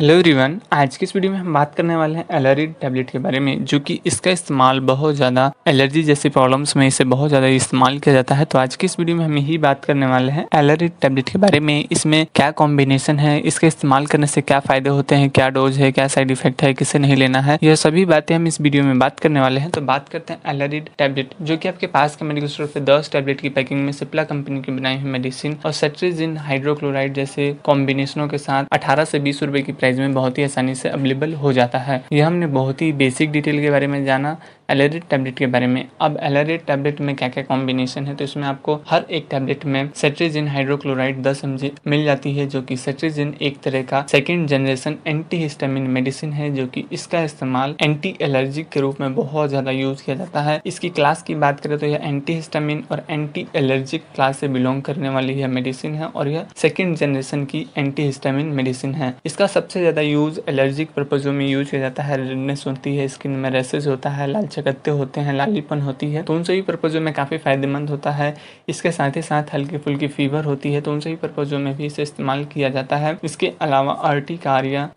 hello everyone आज की इस वीडियो में हम बात करने वाले हैं एलर्जी टैबलेट के बारे में जो कि इसका इस्तेमाल बहुत ज़्यादा एलर्जी जैसे प्रॉब्लम्स में इसे बहुत ज़्यादा इस्तेमाल किया जाता है तो आज की इस वीडियो में हम यही बात करने वाले हैं एलर्जी टैबलेट के बारे में इसमें क्या कॉम्बिनेशन है इसका इस्तेमाल करने से क्या फ़ायदे होते हैं क्या डोज है क्या साइड इफेक्ट है किसे नहीं लेना है यह सभी बातें हम इस वीडियो में बात करने वाले हैं तो बात करते हैं एलर्जी टैबलेट जो कि आपके पास के मेडिकल स्टोर पर दस टैबलेट की पैकिंग में सिप्ला कंपनी की बनाई हुई मेडिसिन और सेट्रीजिन हाइड्रोक्लोराइड जैसे कॉम्बिनेशनों के साथ अठारह से बीस रुपए की प्राइस में बहुत ही आसानी से अवेलेबल हो जाता है यह हमने बहुत ही बेसिक डिटेल के बारे में जाना एलरेड टैबलेट के बारे में अब एलरेड टैबलेट में क्या क्या कॉम्बिनेशन है तो इसमें आपको हर एक टैबलेट में सेट्रीजिन हाइड्रोक्लोराइड दस एम मिल जाती है जो कि सेट्रीजिन एक तरह का second generation antihistamine medicine है जो कि इसका इस्तेमाल एंटी एलर्जिक के रूप में बहुत ज़्यादा यूज किया जाता है इसकी क्लास की बात करें तो यह एंटी हिस्टामिन और एंटी एलर्जिक क्लास से बिलोंग करने वाली यह मेडिसिन है और यह सेकेंड जनरेशन की एंटी हिस्टामिन मेडिसिन है इसका सबसे ज़्यादा यूज एलर्जिक पर्पजों में यूज किया जाता है रेडनेस होती है स्किन में रेसेज होता है लालचक शकत्ते होते हैं लालीपन होती है तो उन सभी पर्पज़ों में काफ़ी फ़ायदेमंद होता है इसके साथ ही साथ हल्की फुल्की फीवर होती है तो उन सभी पर्पज़ों में भी इसे इस्तेमाल किया जाता है इसके अलावा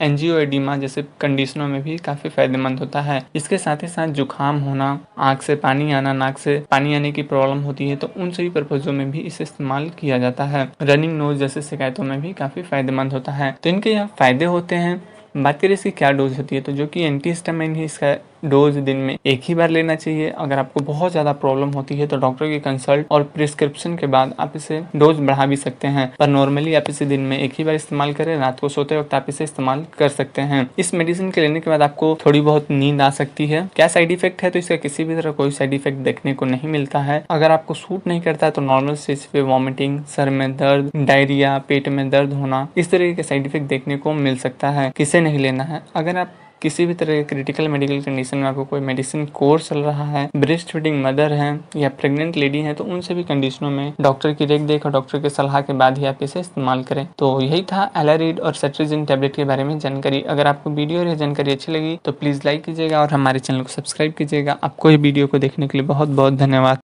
एनजीओ एडिमा जैसे कंडीशनों में भी काफ़ी फ़ायदेमंद होता है इसके साथ ही साथ जुकाम होना आँख से पानी आना नाक से पानी आने की प्रॉब्लम होती है तो उन सभी पर्पज़ों में भी इसे इस्तेमाल किया जाता है रनिंग नोज जैसे शिकायतों में भी काफ़ी फ़ायदेमंद होता है तो इनके यहाँ फ़ायदे होते हैं बात करें इसकी क्या डोज होती है तो जो कि एंटी हिस्टामाइन ही इसका डोज दिन में एक ही बार लेना चाहिए अगर आपको बहुत ज़्यादा प्रॉब्लम होती है तो डॉक्टर की कंसल्ट और प्रिस्क्रिप्शन के बाद आप इसे डोज बढ़ा भी सकते हैं पर नॉर्मली आप इसे दिन में एक ही बार इस्तेमाल करें रात को सोते वक्त आप इसे इस्तेमाल कर सकते हैं इस मेडिसिन के लेने के बाद आपको थोड़ी बहुत नींद आ सकती है क्या साइड इफेक्ट है तो इसका किसी भी तरह कोई साइड इफेक्ट देखने को नहीं मिलता है अगर आपको सूट नहीं करता तो नॉर्मल से इसे वॉमिटिंग सर में दर्द डायरिया पेट में दर्द होना इस तरह के साइड इफेक्ट देखने को मिल सकता है किसे नहीं लेना है अगर आप किसी भी तरह के क्रिटिकल मेडिकल कंडीशन में आपको कोई मेडिसिन कोर्स चल रहा है ब्रेस्ट फीडिंग मदर है या प्रेग्नेंट लेडी है तो उन सभी कंडीशनों में डॉक्टर की देख देख और डॉक्टर के सलाह के बाद ही आप इसे इस्तेमाल करें तो यही था एलारीड और सेट्रीजिन टैबलेट के बारे में जानकारी अगर आपको वीडियो और जानकारी अच्छी लगी तो प्लीज़ लाइक कीजिएगा और हमारे चैनल को सब्सक्राइब कीजिएगा आपको ये वीडियो को देखने के लिए बहुत बहुत धन्यवाद